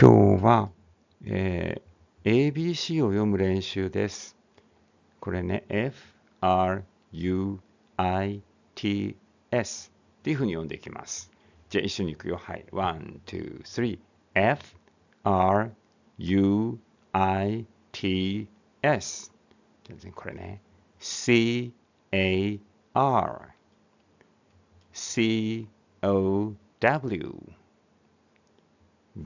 今日は、えー、ABC を読む練習です。これね、F, R, U, I, T, S っていうふうに読んでいきます。じゃあ一緒に行くよ。はい。1、2、3。F, R, U, I, T, S。これね。C, A, R。C, O, W。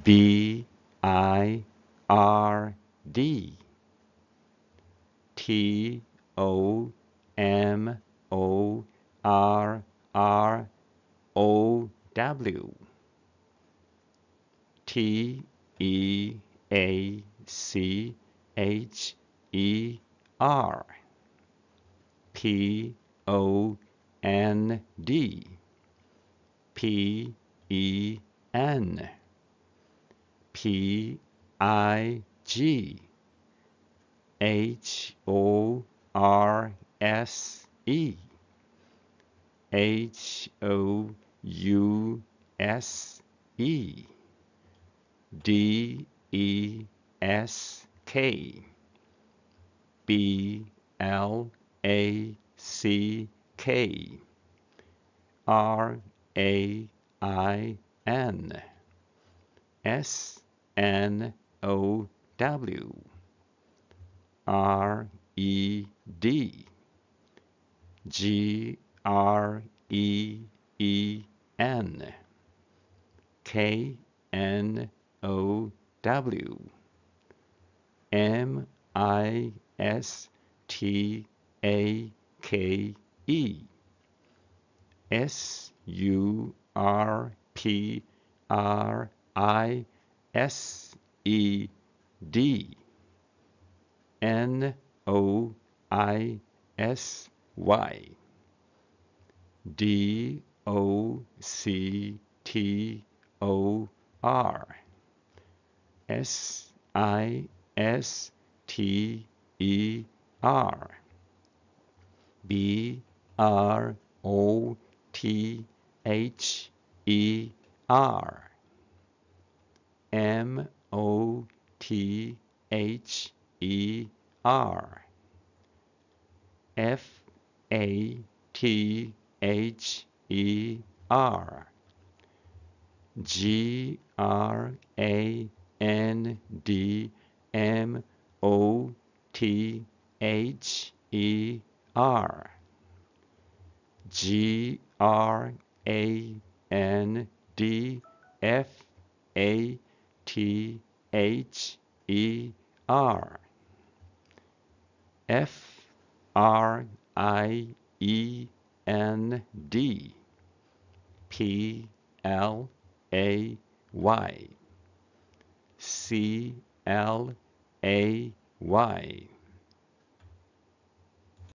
B I R D T O M O R R O W T E A C H E R P O N D P E N T I G H O R S E H O U S E D E S K B L A C K R A I N S N O W R E D G R E E N K N O W M I S T A K E S U R P R I S E D N O I S Y D O C T O R S I S T E R B R O T H E R M O T H E R F A T H E R G R A N D M O T H E R G R A N D F A T H E R F R I E N D P L A Y C L A Y